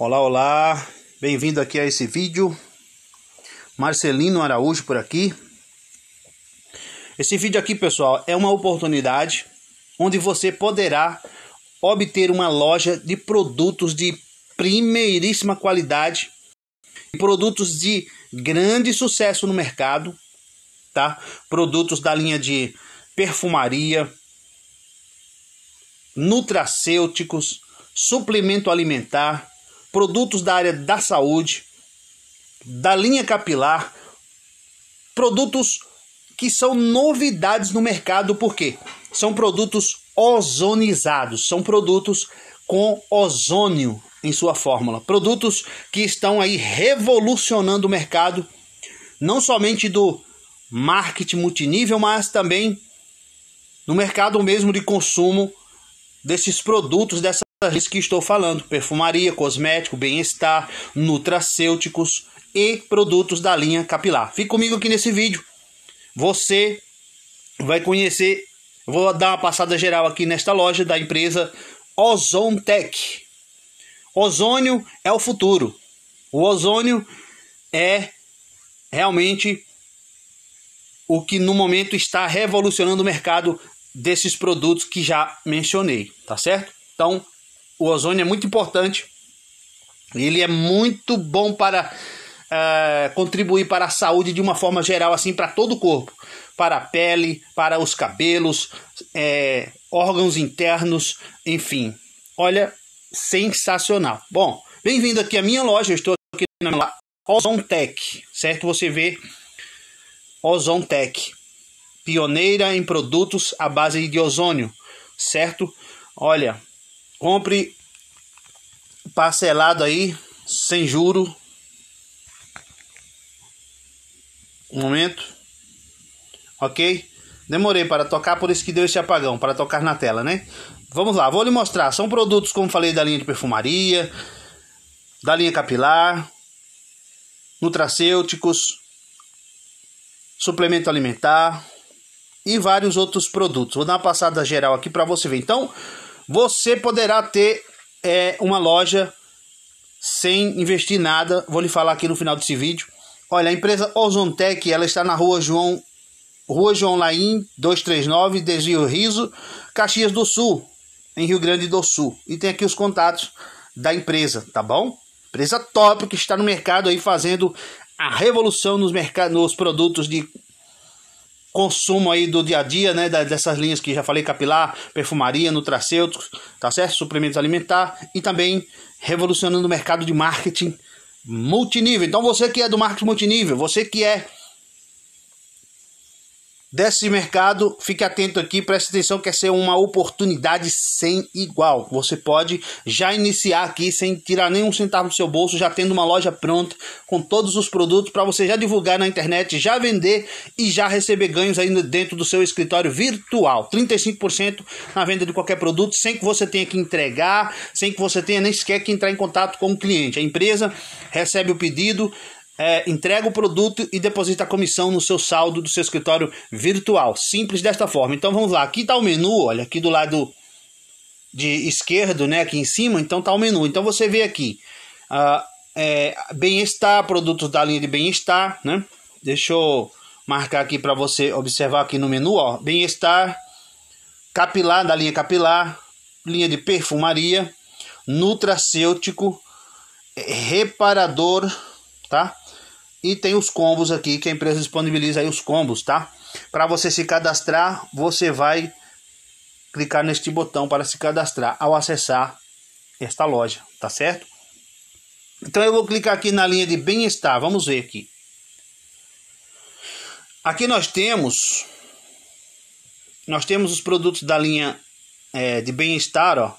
Olá, olá, bem-vindo aqui a esse vídeo. Marcelino Araújo por aqui. Esse vídeo aqui, pessoal, é uma oportunidade onde você poderá obter uma loja de produtos de primeiríssima qualidade, produtos de grande sucesso no mercado, tá? Produtos da linha de perfumaria, nutracêuticos, suplemento alimentar, produtos da área da saúde, da linha capilar, produtos que são novidades no mercado, porque são produtos ozonizados, são produtos com ozônio em sua fórmula, produtos que estão aí revolucionando o mercado, não somente do marketing multinível, mas também no mercado mesmo de consumo desses produtos dessa isso que estou falando: perfumaria, cosmético, bem-estar, nutracêuticos e produtos da linha capilar. Fique comigo aqui nesse vídeo. Você vai conhecer, vou dar uma passada geral aqui nesta loja da empresa Ozontech. Ozônio é o futuro. O ozônio é realmente o que no momento está revolucionando o mercado desses produtos que já mencionei, tá certo? Então, o ozônio é muito importante. Ele é muito bom para uh, contribuir para a saúde de uma forma geral, assim, para todo o corpo. Para a pele, para os cabelos, é, órgãos internos, enfim. Olha, sensacional. Bom, bem-vindo aqui à minha loja. Eu estou aqui na Ozontec, certo? Você vê Ozontec, pioneira em produtos à base de ozônio, certo? Olha, Compre parcelado aí, sem juro. Um momento. Ok? Demorei para tocar, por isso que deu esse apagão, para tocar na tela, né? Vamos lá, vou lhe mostrar. São produtos, como falei, da linha de perfumaria, da linha capilar, nutracêuticos, suplemento alimentar e vários outros produtos. Vou dar uma passada geral aqui para você ver. Então, você poderá ter é, uma loja sem investir nada. Vou lhe falar aqui no final desse vídeo. Olha, a empresa Ozontec, ela está na rua João Rua João Laim, 239, Desvio Riso, Caxias do Sul, em Rio Grande do Sul. E tem aqui os contatos da empresa, tá bom? Empresa top que está no mercado aí fazendo a revolução nos, nos produtos de consumo aí do dia a dia, né, dessas linhas que já falei, capilar, perfumaria, nutracêuticos, tá certo? Suplementos alimentar e também revolucionando o mercado de marketing multinível. Então você que é do marketing multinível, você que é desse mercado, fique atento aqui, preste atenção que essa é uma oportunidade sem igual. Você pode já iniciar aqui sem tirar nenhum centavo do seu bolso, já tendo uma loja pronta com todos os produtos para você já divulgar na internet, já vender e já receber ganhos aí dentro do seu escritório virtual. 35% na venda de qualquer produto, sem que você tenha que entregar, sem que você tenha nem sequer que entrar em contato com o cliente. A empresa recebe o pedido, é, entrega o produto e deposita a comissão no seu saldo do seu escritório virtual. Simples desta forma. Então vamos lá, aqui está o menu, olha, aqui do lado de esquerdo, né, aqui em cima, então está o menu. Então você vê aqui, uh, é, bem-estar, produtos da linha de bem-estar, né? Deixa eu marcar aqui para você observar aqui no menu, ó, bem-estar, capilar, da linha capilar, linha de perfumaria, nutracêutico, reparador, tá? E tem os combos aqui, que a empresa disponibiliza aí os combos, tá? Para você se cadastrar, você vai clicar neste botão para se cadastrar ao acessar esta loja, tá certo? Então eu vou clicar aqui na linha de bem-estar, vamos ver aqui. Aqui nós temos nós temos os produtos da linha é, de bem-estar, ó.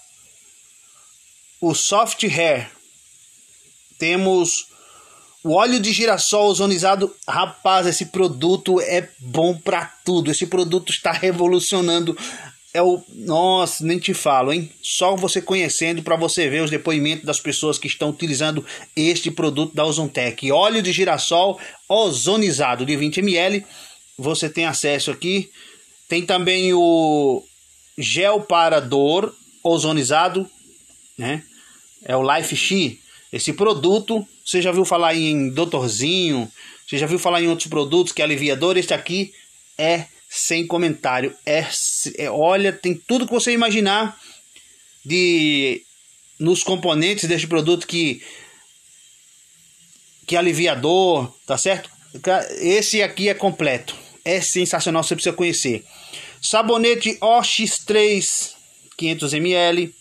O soft hair. Temos o óleo de girassol ozonizado, rapaz, esse produto é bom para tudo. Esse produto está revolucionando. É o, nossa, nem te falo, hein? Só você conhecendo para você ver os depoimentos das pessoas que estão utilizando este produto da Ozontec. Óleo de girassol ozonizado de 20 ml. Você tem acesso aqui. Tem também o gel para dor ozonizado, né? É o Life X. Esse produto você já viu falar em doutorzinho? Você já viu falar em outros produtos que é alivia dor? Este aqui é sem comentário. É, é, olha, tem tudo que você imaginar de nos componentes deste produto que que alivia dor, tá certo? Esse aqui é completo. É sensacional, você precisa conhecer. Sabonete OX3 500ml,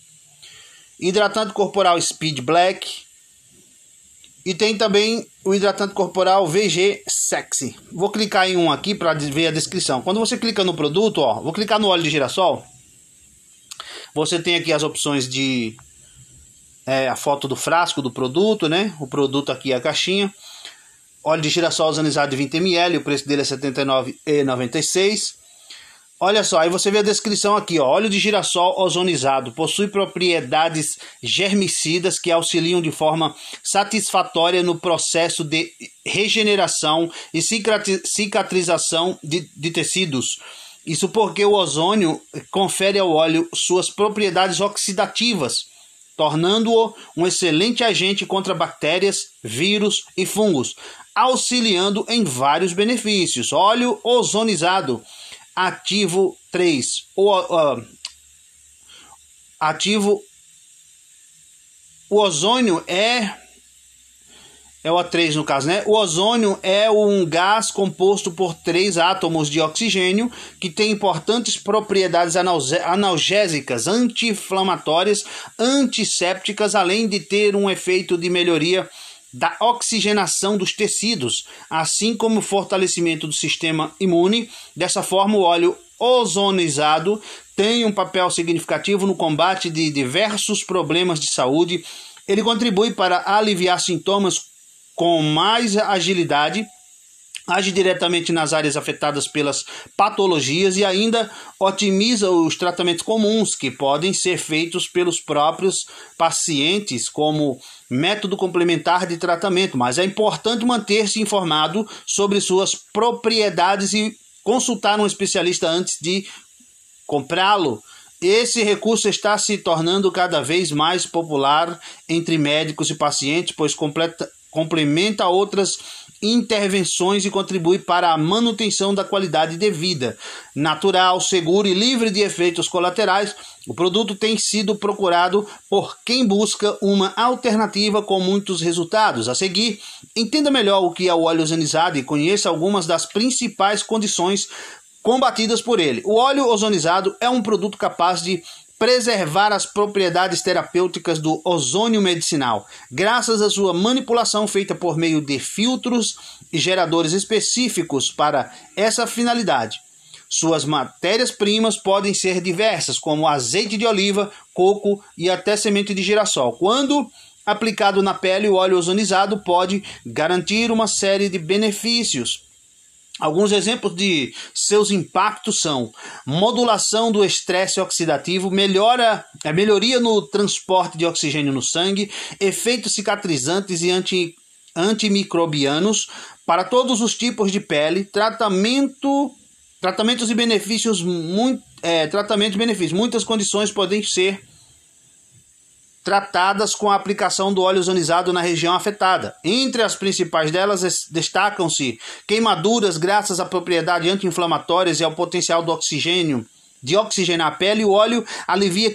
hidratante corporal Speed Black, e tem também o hidratante corporal VG Sexy. Vou clicar em um aqui para ver a descrição. Quando você clica no produto, ó, vou clicar no óleo de girassol. Você tem aqui as opções de é, a foto do frasco do produto, né? O produto aqui é a caixinha. Óleo de girassol ozonizado de 20 ml, o preço dele é R$ 79,96. Olha só, aí você vê a descrição aqui, ó. Óleo de girassol ozonizado possui propriedades germicidas que auxiliam de forma satisfatória no processo de regeneração e cicatrização de, de tecidos. Isso porque o ozônio confere ao óleo suas propriedades oxidativas, tornando-o um excelente agente contra bactérias, vírus e fungos, auxiliando em vários benefícios. Óleo ozonizado ativo 3 ou uh, ativo o ozônio é é o O3 no caso, né? O ozônio é um gás composto por três átomos de oxigênio que tem importantes propriedades analgésicas, anti-inflamatórias, antissépticas, além de ter um efeito de melhoria da oxigenação dos tecidos, assim como o fortalecimento do sistema imune. Dessa forma, o óleo ozonizado tem um papel significativo no combate de diversos problemas de saúde. Ele contribui para aliviar sintomas com mais agilidade age diretamente nas áreas afetadas pelas patologias e ainda otimiza os tratamentos comuns que podem ser feitos pelos próprios pacientes como método complementar de tratamento, mas é importante manter-se informado sobre suas propriedades e consultar um especialista antes de comprá-lo. Esse recurso está se tornando cada vez mais popular entre médicos e pacientes, pois completa, complementa outras intervenções e contribui para a manutenção da qualidade de vida. Natural, seguro e livre de efeitos colaterais, o produto tem sido procurado por quem busca uma alternativa com muitos resultados. A seguir, entenda melhor o que é o óleo ozonizado e conheça algumas das principais condições combatidas por ele. O óleo ozonizado é um produto capaz de preservar as propriedades terapêuticas do ozônio medicinal, graças à sua manipulação feita por meio de filtros e geradores específicos para essa finalidade. Suas matérias-primas podem ser diversas, como azeite de oliva, coco e até semente de girassol. Quando aplicado na pele, o óleo ozonizado pode garantir uma série de benefícios Alguns exemplos de seus impactos são modulação do estresse oxidativo, melhora, é, melhoria no transporte de oxigênio no sangue, efeitos cicatrizantes e anti, antimicrobianos para todos os tipos de pele, tratamento, tratamentos e benefícios muito é, tratamento e benefícios. Muitas condições podem ser tratadas com a aplicação do óleo ionizado na região afetada. Entre as principais delas destacam-se queimaduras graças à propriedade anti-inflamatórias e ao potencial do oxigênio de oxigenar a pele. O óleo alivia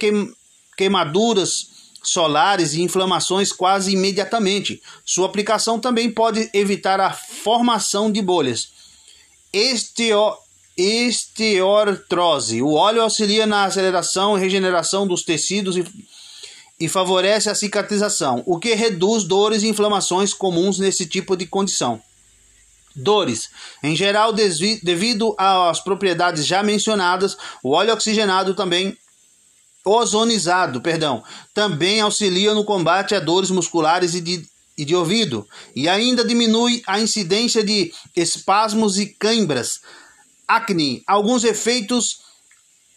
queimaduras solares e inflamações quase imediatamente. Sua aplicação também pode evitar a formação de bolhas. Esteo, esteortrose. O óleo auxilia na aceleração e regeneração dos tecidos e e favorece a cicatrização, o que reduz dores e inflamações comuns nesse tipo de condição. Dores. Em geral, devido às propriedades já mencionadas, o óleo oxigenado também ozonizado, perdão, também auxilia no combate a dores musculares e de, e de ouvido, e ainda diminui a incidência de espasmos e cãibras, acne, alguns efeitos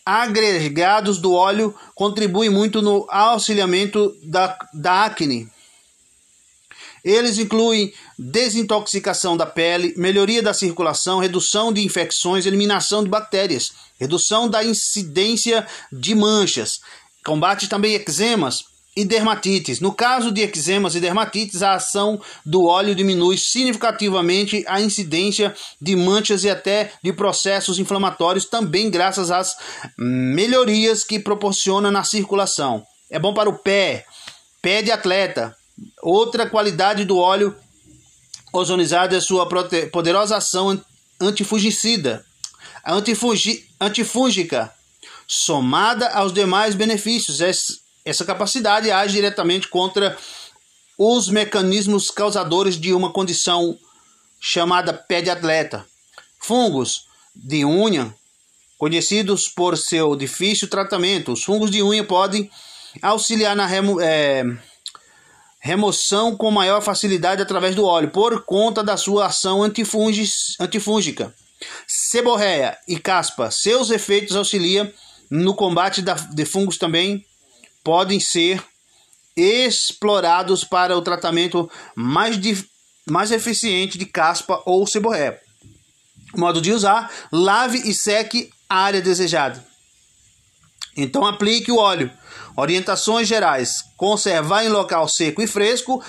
agregados do óleo contribuem muito no auxiliamento da, da acne. Eles incluem desintoxicação da pele, melhoria da circulação, redução de infecções, eliminação de bactérias, redução da incidência de manchas, combate também eczemas, e dermatites. No caso de eczemas e dermatites, a ação do óleo diminui significativamente a incidência de manchas e até de processos inflamatórios, também graças às melhorias que proporciona na circulação. É bom para o pé, pé de atleta. Outra qualidade do óleo ozonizado é sua poderosa ação antifungicida, antifungi antifúngica, somada aos demais benefícios é essa capacidade age diretamente contra os mecanismos causadores de uma condição chamada pé de atleta. Fungos de unha, conhecidos por seu difícil tratamento, os fungos de unha podem auxiliar na remo, é, remoção com maior facilidade através do óleo, por conta da sua ação antifúngica. Seborreia e caspa, seus efeitos auxiliam no combate da, de fungos também podem ser explorados para o tratamento mais, de, mais eficiente de caspa ou seborré. Modo de usar: lave e seque a área desejada. Então aplique o óleo. Orientações gerais: conservar em local seco e fresco,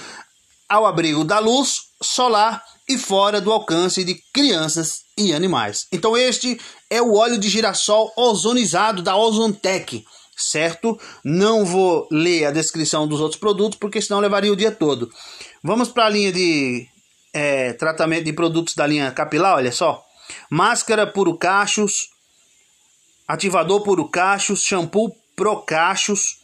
ao abrigo da luz solar e fora do alcance de crianças e animais. Então este é o óleo de girassol ozonizado da Ozontec certo? Não vou ler a descrição dos outros produtos, porque senão levaria o dia todo. Vamos para a linha de é, tratamento de produtos da linha capilar, olha só. Máscara Puro Cachos, ativador Puro Cachos, shampoo Pro Cachos,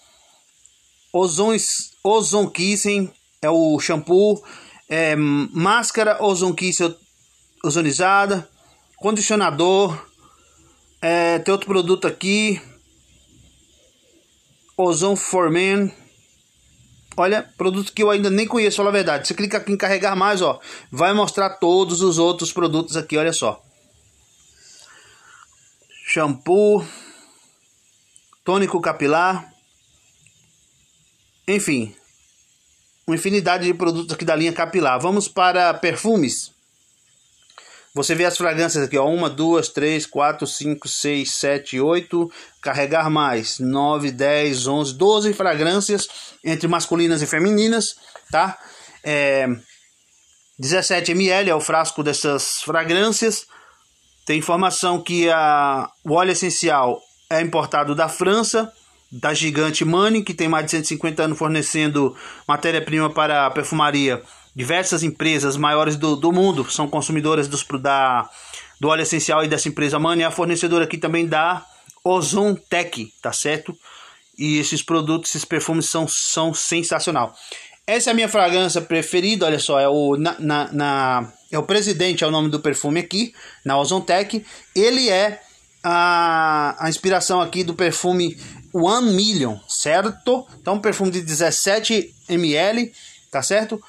Ozons, Ozon Kissing, é o shampoo, é, máscara Ozon Kissing ozonizada, condicionador, é, tem outro produto aqui, Ozone for Men. Olha, produto que eu ainda nem conheço, fala a verdade. Você clica aqui em carregar mais, ó. Vai mostrar todos os outros produtos aqui, olha só. Shampoo. Tônico capilar. Enfim. Uma infinidade de produtos aqui da linha capilar. Vamos para perfumes. Você vê as fragrâncias aqui, ó. Uma, duas, três, quatro, cinco, seis, sete, oito. Carregar mais. Nove, dez, onze, doze fragrâncias entre masculinas e femininas, tá? É, 17 ml é o frasco dessas fragrâncias. Tem informação que a, o óleo essencial é importado da França, da gigante Money, que tem mais de 150 anos fornecendo matéria-prima para a perfumaria Diversas empresas maiores do, do mundo são consumidoras dos, da, do óleo essencial e dessa empresa Mano. a fornecedora aqui também da Ozon Tech, tá certo? E esses produtos, esses perfumes são, são sensacional. Essa é a minha fragrância preferida, olha só, é o na, na, na é o Presidente, é o nome do perfume aqui, na Ozon Tech. Ele é a, a inspiração aqui do perfume One Million, certo? Então, um perfume de 17 ml, tá certo?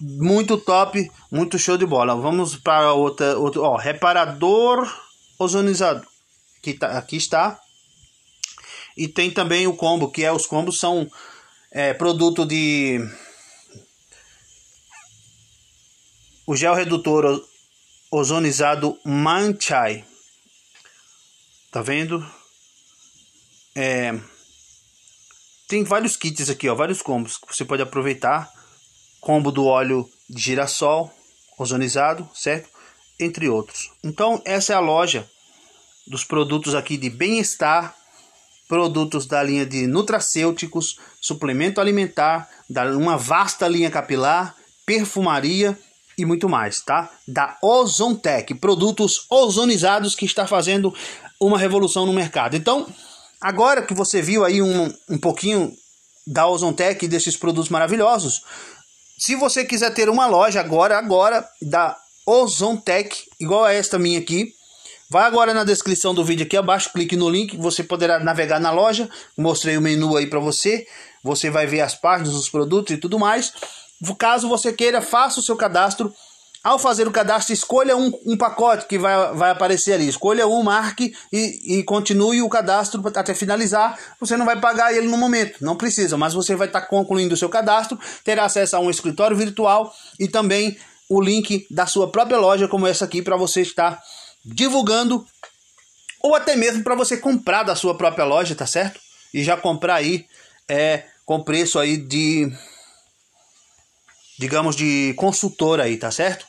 muito top, muito show de bola. Vamos para outra, outro, ó, reparador ozonizado Que tá, aqui está. E tem também o combo, que é os combos são é, produto de o gel redutor ozonizado Manchai. Tá vendo? É, tem vários kits aqui, ó, vários combos que você pode aproveitar combo do óleo de girassol ozonizado, certo? Entre outros. Então, essa é a loja dos produtos aqui de bem-estar, produtos da linha de nutracêuticos, suplemento alimentar, da uma vasta linha capilar, perfumaria e muito mais, tá? Da Ozontec, produtos ozonizados que está fazendo uma revolução no mercado. Então, agora que você viu aí um, um pouquinho da Ozontec e desses produtos maravilhosos, se você quiser ter uma loja agora, agora, da Tech igual a esta minha aqui, Vai agora na descrição do vídeo aqui abaixo, clique no link, você poderá navegar na loja. Mostrei o menu aí para você. Você vai ver as páginas, os produtos e tudo mais. Caso você queira, faça o seu cadastro ao fazer o cadastro, escolha um, um pacote que vai, vai aparecer ali. Escolha um, marque e, e continue o cadastro até finalizar. Você não vai pagar ele no momento, não precisa, mas você vai estar tá concluindo o seu cadastro, terá acesso a um escritório virtual e também o link da sua própria loja, como essa aqui, para você estar divulgando ou até mesmo para você comprar da sua própria loja, tá certo? E já comprar aí é, com preço aí de digamos, de consultor aí, tá certo?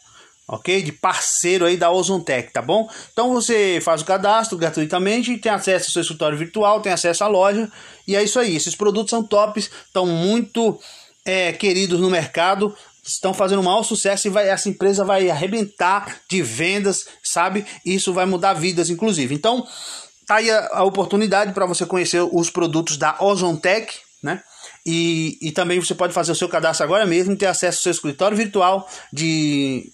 Ok? De parceiro aí da Ozontec, tá bom? Então você faz o cadastro gratuitamente, tem acesso ao seu escritório virtual, tem acesso à loja, e é isso aí. Esses produtos são tops, estão muito é, queridos no mercado, estão fazendo um maior sucesso e vai, essa empresa vai arrebentar de vendas, sabe? Isso vai mudar vidas, inclusive. Então, tá aí a, a oportunidade para você conhecer os produtos da Ozontec, né? E, e também você pode fazer o seu cadastro agora mesmo, ter acesso ao seu escritório virtual de,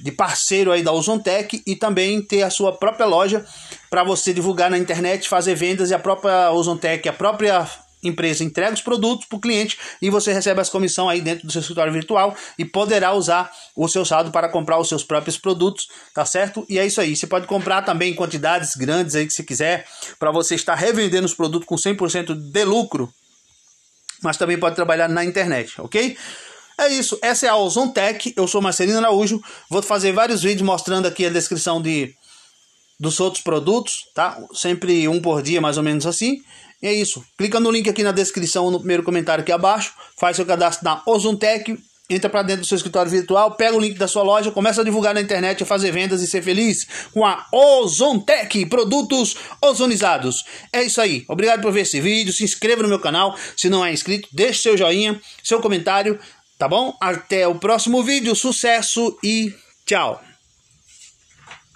de parceiro aí da Ozontec e também ter a sua própria loja para você divulgar na internet, fazer vendas e a própria Ozontec, a própria empresa entrega os produtos para o cliente e você recebe as comissões aí dentro do seu escritório virtual e poderá usar o seu saldo para comprar os seus próprios produtos, tá certo? E é isso aí. Você pode comprar também em quantidades grandes aí que você quiser para você estar revendendo os produtos com 100% de lucro, mas também pode trabalhar na internet, ok? É isso, essa é a Ozon Tech, eu sou Marcelino Araújo, vou fazer vários vídeos mostrando aqui a descrição de dos outros produtos, tá? Sempre um por dia, mais ou menos assim. E é isso. Clica no link aqui na descrição, no primeiro comentário aqui abaixo. Faz seu cadastro na Ozuntec entra para dentro do seu escritório virtual, pega o link da sua loja, começa a divulgar na internet, a fazer vendas e ser feliz com a Ozontec, produtos ozonizados. É isso aí. Obrigado por ver esse vídeo, se inscreva no meu canal, se não é inscrito, deixe seu joinha, seu comentário, tá bom? Até o próximo vídeo, sucesso e tchau.